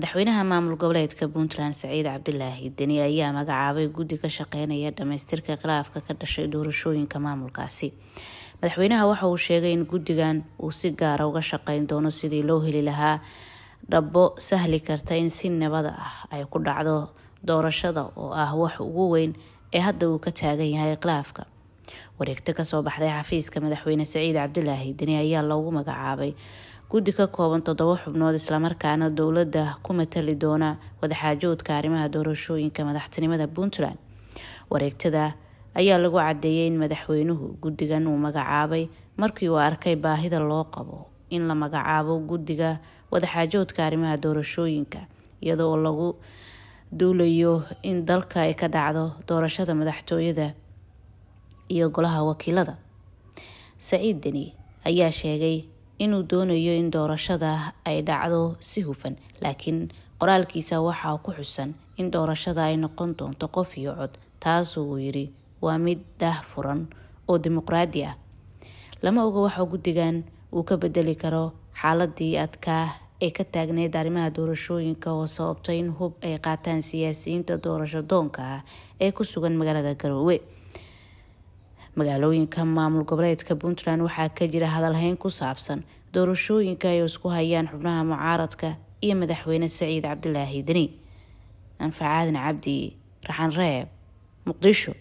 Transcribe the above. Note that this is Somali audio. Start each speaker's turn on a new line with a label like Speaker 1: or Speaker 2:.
Speaker 1: madaxweynaha maamul goboleedka puntland saciid cabdilaahi deni ayaa magacaabay guddi ka shaqeynaya dhamaystirka khilaafka ka dhashay doorashooyinka maamulkaasi madaxweynaha waxa uu sheegay in guddigan uu si gaara ah uga shaqeyn doono sidii loo heli lahaa dhabbo sahli karta in si nabad ah ay ku dhacdo doorashada oo ah wax ugu weyn ee hadda uu ka taagan yahay khilaafka wareegto kasoo baxday xafiiska madaxweyne saciid cabdilaahi deni ayaa loogu magacaabay guddi ka kooban toddobo xubnood islamarkaana dowladda ku matali doona wadaxaajoodka arrimaha doorashooyinka madaxtinimada puntland wareegtada ayaa lagu cadeeyay in madaxweynuhu guddigan uu magacaabay markii uu arkay baahida loo qabo in la magacaabo guddiga wadaxaajoodka arrimaha doorashooyinka iyadoo lagu duulayo in dalka ay ka dhacdo doorashada madaxtooyada iyo golaha wakiilada saciid deni ayaa sheegay inuu doonayo in doorashada ay dhacdo si hufan laakiin qoraalkiisa waxaa ku xusan in doorashada ay noqon doonto qof iyo cod taasoo uu yiri waa mid daah furan oo dimuqraadi ah lama oga waxa guddigan uu ka bedeli karo xaaladii adkaa ee ka taagneyd arrimaha doorashooyinka oo sababtay in hub ay qaataan siyaasiyiinta doorasho doonka ah ee ku sugan magaalada garoowe magaalooyinka maamul goboleedka puntland waxaa ka jira hadalhayn ku saabsan doorashooyinka ay isku hayaan xubnaha mucaaradka iyo madaxweyne saciid cabdilaahi deni anfacaadin cabdi raxan reeb muqdisho